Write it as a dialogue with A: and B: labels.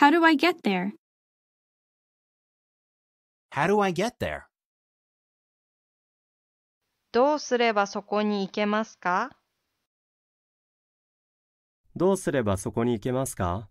A: How do I get there?
B: How do I get there?
A: どうすればそこに行けますか
C: どうすればそこに行けますか